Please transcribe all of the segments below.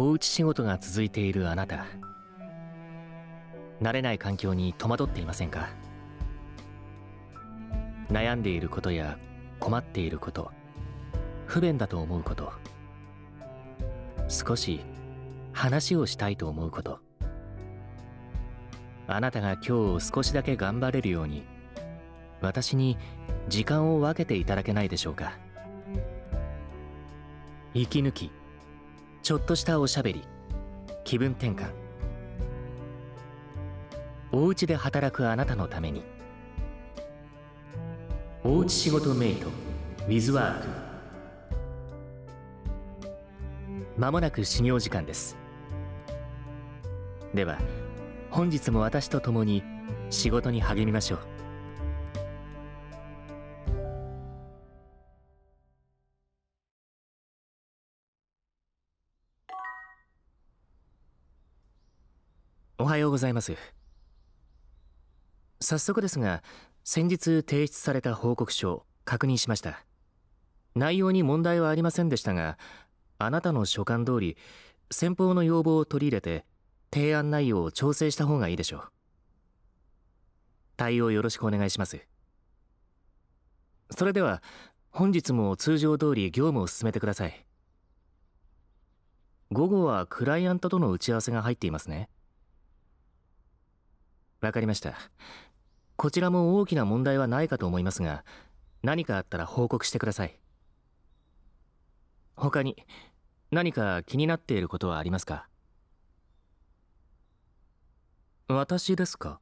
おうち仕事が続いているあなた慣れない環境に戸惑っていませんか悩んでいることや困っていること不便だと思うこと少し話をしたいと思うことあなたが今日少しだけ頑張れるように私に時間を分けていただけないでしょうか息抜きちょっとしたおしゃべり気分転換おうちで働くあなたのためにおうち仕事メイト w i t h w o まもなく始業時間ですでは本日も私と共に仕事に励みましょうおはようございます早速ですが先日提出された報告書確認しました内容に問題はありませんでしたがあなたの所感通り先方の要望を取り入れて提案内容を調整した方がいいでしょう対応よろしくお願いしますそれでは本日も通常通り業務を進めてください午後はクライアントとの打ち合わせが入っていますねわかりましたこちらも大きな問題はないかと思いますが何かあったら報告してください他に何か気になっていることはありますか私ですか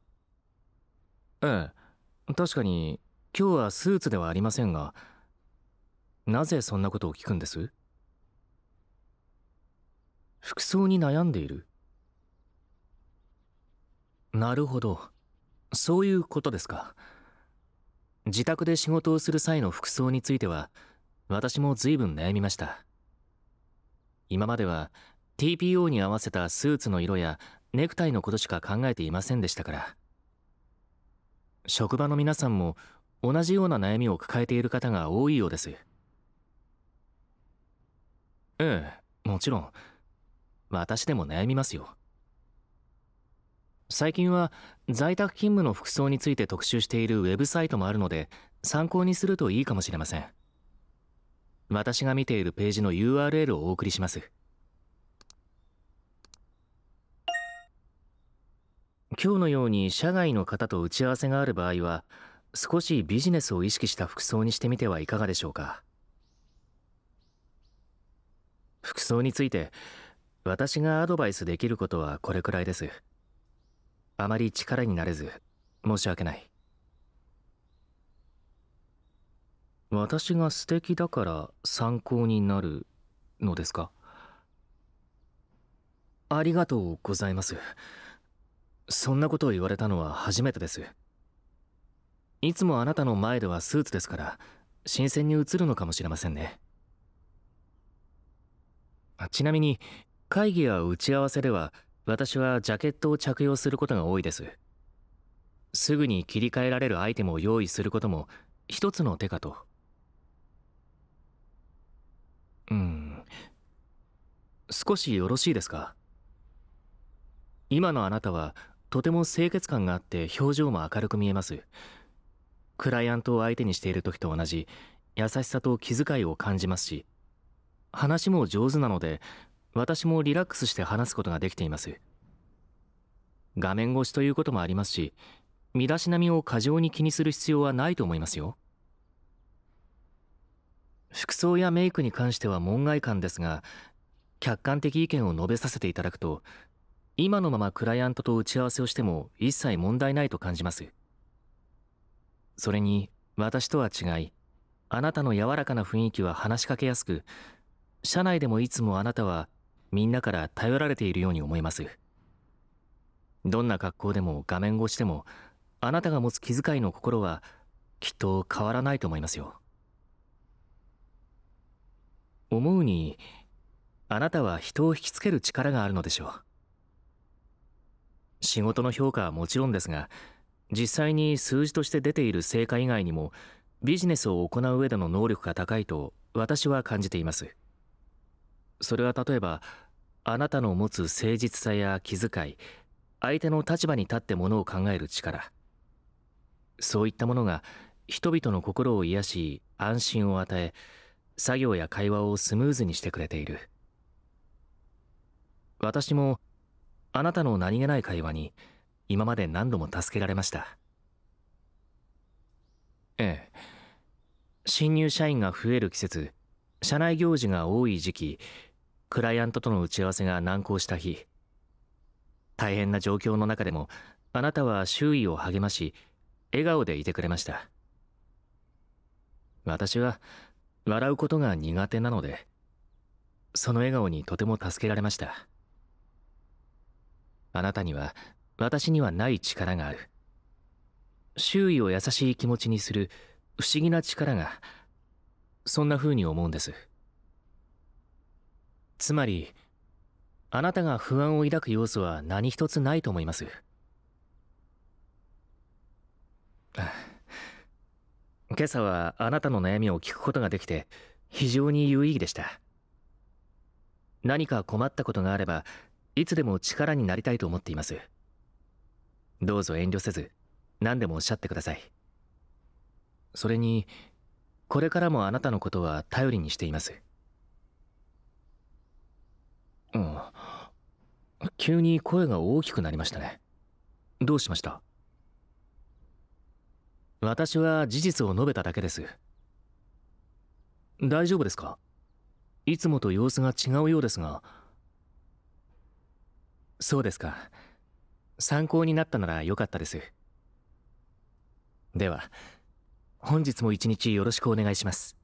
ええ確かに今日はスーツではありませんがなぜそんなことを聞くんです服装に悩んでいるなるほどそういうことですか自宅で仕事をする際の服装については私も随分悩みました今までは TPO に合わせたスーツの色やネクタイのことしか考えていませんでしたから職場の皆さんも同じような悩みを抱えている方が多いようですええもちろん私でも悩みますよ最近は在宅勤務の服装について特集しているウェブサイトもあるので参考にするといいかもしれません私が見ているページの URL をお送りします今日のように社外の方と打ち合わせがある場合は少しビジネスを意識した服装にしてみてはいかがでしょうか服装について私がアドバイスできることはこれくらいです。あまり力になれず申し訳ない私が素敵だから参考になるのですかありがとうございますそんなことを言われたのは初めてですいつもあなたの前ではスーツですから新鮮に映るのかもしれませんねちなみに会議や打ち合わせでは私はジャケットを着用することが多いですすぐに切り替えられるアイテムを用意することも一つの手かとうん少しよろしいですか今のあなたはとても清潔感があって表情も明るく見えますクライアントを相手にしている時と同じ優しさと気遣いを感じますし話も上手なので私もリラックスして話すことができています画面越しということもありますし身だしなみを過剰に気にする必要はないと思いますよ服装やメイクに関しては門外観ですが客観的意見を述べさせていただくと今のままクライアントと打ち合わせをしても一切問題ないと感じますそれに私とは違いあなたの柔らかな雰囲気は話しかけやすく社内でもいつもあなたはみんなから頼られているように思いますどんな格好でも画面越しでもあなたが持つ気遣いの心はきっと変わらないと思いますよ思うにあなたは人を引きつける力があるのでしょう仕事の評価はもちろんですが実際に数字として出ている成果以外にもビジネスを行う上での能力が高いと私は感じていますそれは例えばあなたの持つ誠実さや気遣い相手の立場に立ってものを考える力そういったものが人々の心を癒し安心を与え作業や会話をスムーズにしてくれている私もあなたの何気ない会話に今まで何度も助けられましたええ新入社員が増える季節社内行事が多い時期クライアントとの打ち合わせが難航した日大変な状況の中でもあなたは周囲を励まし笑顔でいてくれました私は笑うことが苦手なのでその笑顔にとても助けられましたあなたには私にはない力がある周囲を優しい気持ちにする不思議な力がそんな風に思うんですつまりあなたが不安を抱く要素は何一つないと思います今朝はあなたの悩みを聞くことができて非常に有意義でした何か困ったことがあればいつでも力になりたいと思っていますどうぞ遠慮せず何でもおっしゃってくださいそれにこれからもあなたのことは頼りにしていますうん急に声が大きくなりましたねどうしました私は事実を述べただけです大丈夫ですかいつもと様子が違うようですがそうですか参考になったならよかったですでは本日も一日よろしくお願いします